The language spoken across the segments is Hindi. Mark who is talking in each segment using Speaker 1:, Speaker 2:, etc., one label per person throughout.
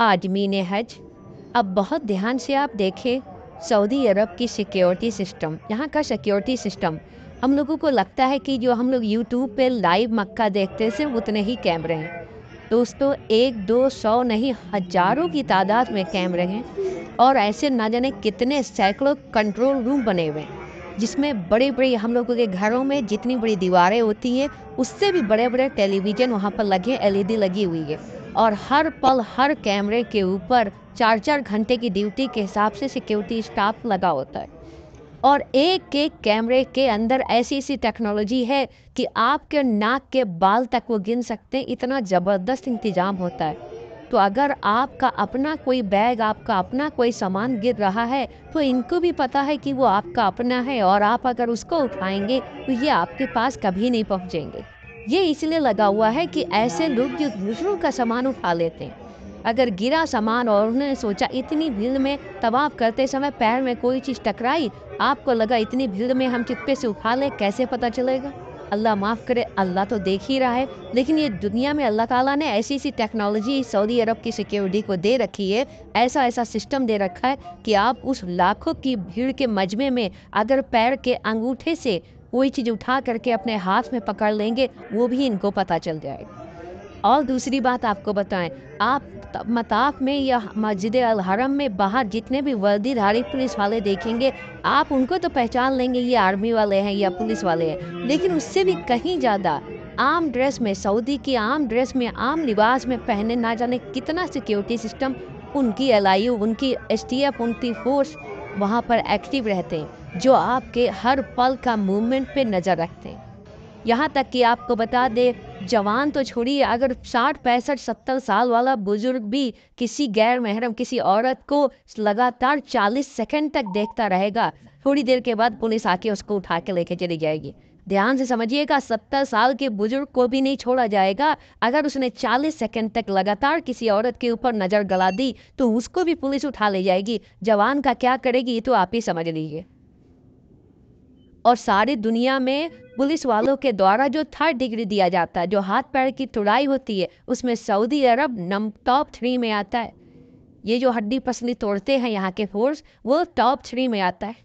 Speaker 1: आदमी ने हज अब बहुत ध्यान से आप देखें सऊदी अरब की सिक्योरिटी सिस्टम यहाँ का सिक्योरिटी सिस्टम हम लोगों को लगता है कि जो हम लोग यूट्यूब पे लाइव मक्का देखते हैं सिर्फ उतने ही कैमरे हैं दोस्तों एक दो सौ नहीं हजारों की तादाद में कैमरे हैं और ऐसे ना जाने कितने सैकड़ों कंट्रोल रूम बने हुए हैं जिसमें बड़े बड़े हम लोगों के घरों में जितनी बड़ी दीवारें होती हैं उससे भी बड़े बड़े टेलीविज़न वहाँ पर लगे एलईडी लगी हुई है और हर पल हर कैमरे के ऊपर चार चार घंटे की ड्यूटी के हिसाब से सिक्योरिटी स्टाफ लगा होता है और एक एक कैमरे के अंदर ऐसी ऐसी टेक्नोलॉजी है कि आपके नाक के बाल तक वो गिन सकते हैं इतना ज़बरदस्त इंतजाम होता है तो अगर आपका अपना कोई बैग आपका अपना कोई सामान गिर रहा है तो इनको भी पता है कि वो आपका अपना है और आप अगर उसको उठाएंगे तो ये आपके पास कभी नहीं पहुँचेंगे ये इसलिए लगा हुआ है कि ऐसे लोग जो दूसरों का सामान उठा लेते हैं अगर गिरा सामान और उन्होंने सोचा इतनी भीड़ में तवाफ करते समय पैर में कोई चीज़ टकराई आपको लगा इतनी भीड़ में हम चिप्पे से उठा लें कैसे पता चलेगा अल्लाह माफ़ करे अल्लाह तो देख ही रहा है लेकिन ये दुनिया में अल्लाह ताला ने ऐसी ऐसी टेक्नोलॉजी सऊदी अरब की सिक्योरिटी को दे रखी है ऐसा ऐसा सिस्टम दे रखा है कि आप उस लाखों की भीड़ के मजमे में अगर पैर के अंगूठे से कोई चीज़ उठा करके अपने हाथ में पकड़ लेंगे वो भी इनको पता चल जाएगा और दूसरी बात आपको बताएं आप मताफ में या मस्जिद अल हरम में बाहर जितने भी वर्दीधारी पुलिस वाले देखेंगे आप उनको तो पहचान लेंगे ये आर्मी वाले हैं या पुलिस वाले हैं लेकिन उससे भी कहीं ज़्यादा आम ड्रेस में सऊदी की आम ड्रेस में आम लिबास में पहने ना जाने कितना सिक्योरिटी सिस्टम उनकी एल उनकी एस उनकी फोर्स वहाँ पर एक्टिव रहते हैं जो आपके हर पल का मूवमेंट पे नज़र रखते हैं यहाँ तक कि आपको बता दे जवान तो छोड़िए अगर साठ पैंसठ सत्तर साल वाला बुजुर्ग भी किसी गैर महरम किसी औरत को लगातार चालीस सेकंड तक देखता रहेगा थोड़ी देर के बाद पुलिस आके उसको उठा के लेके चली जाएगी ध्यान से समझिएगा सत्तर साल के बुजुर्ग को भी नहीं छोड़ा जाएगा अगर उसने चालीस सेकेंड तक लगातार किसी औरत के ऊपर नज़र गला दी तो उसको भी पुलिस उठा ले जाएगी जवान का क्या करेगी ये तो आप ही समझ लीजिए और सारी दुनिया में पुलिस वालों के द्वारा जो थर्ड डिग्री दिया जाता है जो हाथ पैर की तुड़ाई होती है उसमें सऊदी अरब नम टॉप थ्री में आता है ये जो हड्डी पसली तोड़ते हैं यहाँ के फोर्स वो टॉप थ्री में आता है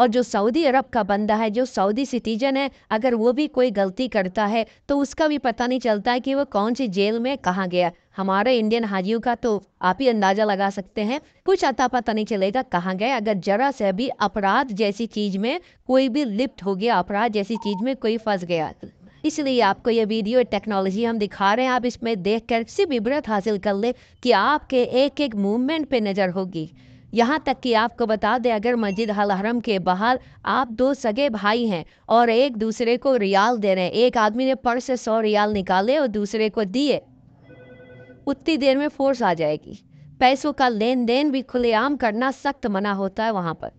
Speaker 1: और जो सऊदी अरब का बंदा है जो सऊदी सिटीजन है अगर वो भी कोई गलती करता है तो उसका भी पता नहीं चलता है कि वो कौन सी जेल में कहाँ गया हमारे इंडियन हाजियों का तो आप ही अंदाजा लगा सकते हैं कुछ अता पता नहीं चलेगा कहाँ गए अगर जरा से भी अपराध जैसी चीज में कोई भी लिप्त हो गया अपराध जैसी चीज में कोई फंस गया इसलिए आपको ये वीडियो टेक्नोलॉजी हम दिखा रहे हैं आप इसमें देख कर सिर्फ इबरत हासिल कर ले कि आपके एक एक मूवमेंट पे नज़र होगी यहाँ तक कि आपको बता दें अगर मस्जिद अल हरम के बाहर आप दो सगे भाई हैं और एक दूसरे को रियाल दे रहे हैं एक आदमी ने पर्स से सौ रियाल निकाले और दूसरे को दिए उतनी देर में फोर्स आ जाएगी पैसों का लेन देन भी खुलेआम करना सख्त मना होता है वहाँ पर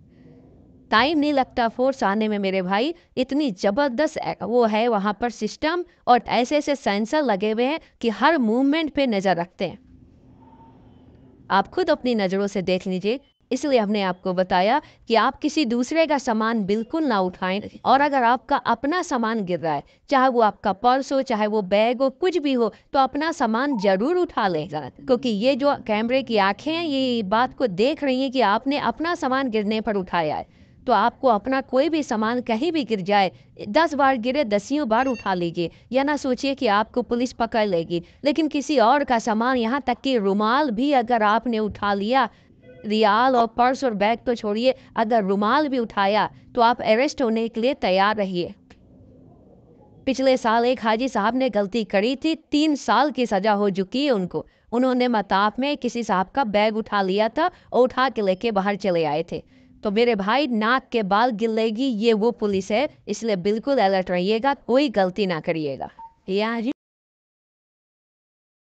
Speaker 1: टाइम नहीं लगता फोर्स आने में मेरे भाई इतनी ज़बरदस्त वो है वहाँ पर सिस्टम और ऐसे ऐसे सेंसर लगे हुए हैं कि हर मूवमेंट पे नज़र रखते हैं आप खुद अपनी नज़रों से देख लीजिए इसलिए हमने आपको बताया कि आप किसी दूसरे का सामान बिल्कुल ना उठाएं और अगर आपका अपना सामान गिर रहा है चाहे वो आपका पर्स हो चाहे वो बैग हो कुछ भी हो तो अपना सामान जरूर उठा लें क्योंकि ये जो कैमरे की आंखें हैं ये बात को देख रही हैं कि आपने अपना सामान गिरने पर उठाया है तो आपको अपना कोई भी सामान कहीं भी गिर जाए दस बार गिरे दसियों बार उठा लीजिए यह ना सोचिए कि आपको पुलिस पकड़ लेगी लेकिन किसी और का सामान यहाँ तक कि रुमाल भी अगर आपने उठा लिया रियाल और पर्स और बैग तो छोड़िए अगर रुमाल भी उठाया तो आप अरेस्ट होने के लिए तैयार रहिए पिछले साल एक हाजी साहब ने गलती करी थी तीन साल की सजा हो चुकी है उनको उन्होंने मताफ में किसी साहब का बैग उठा लिया था और उठा के लेके बाहर चले आए थे तो मेरे भाई नाक के बाल गिलेगी ये वो पुलिस है इसलिए बिल्कुल अलर्ट रहिएगा कोई गलती ना करिएगा यार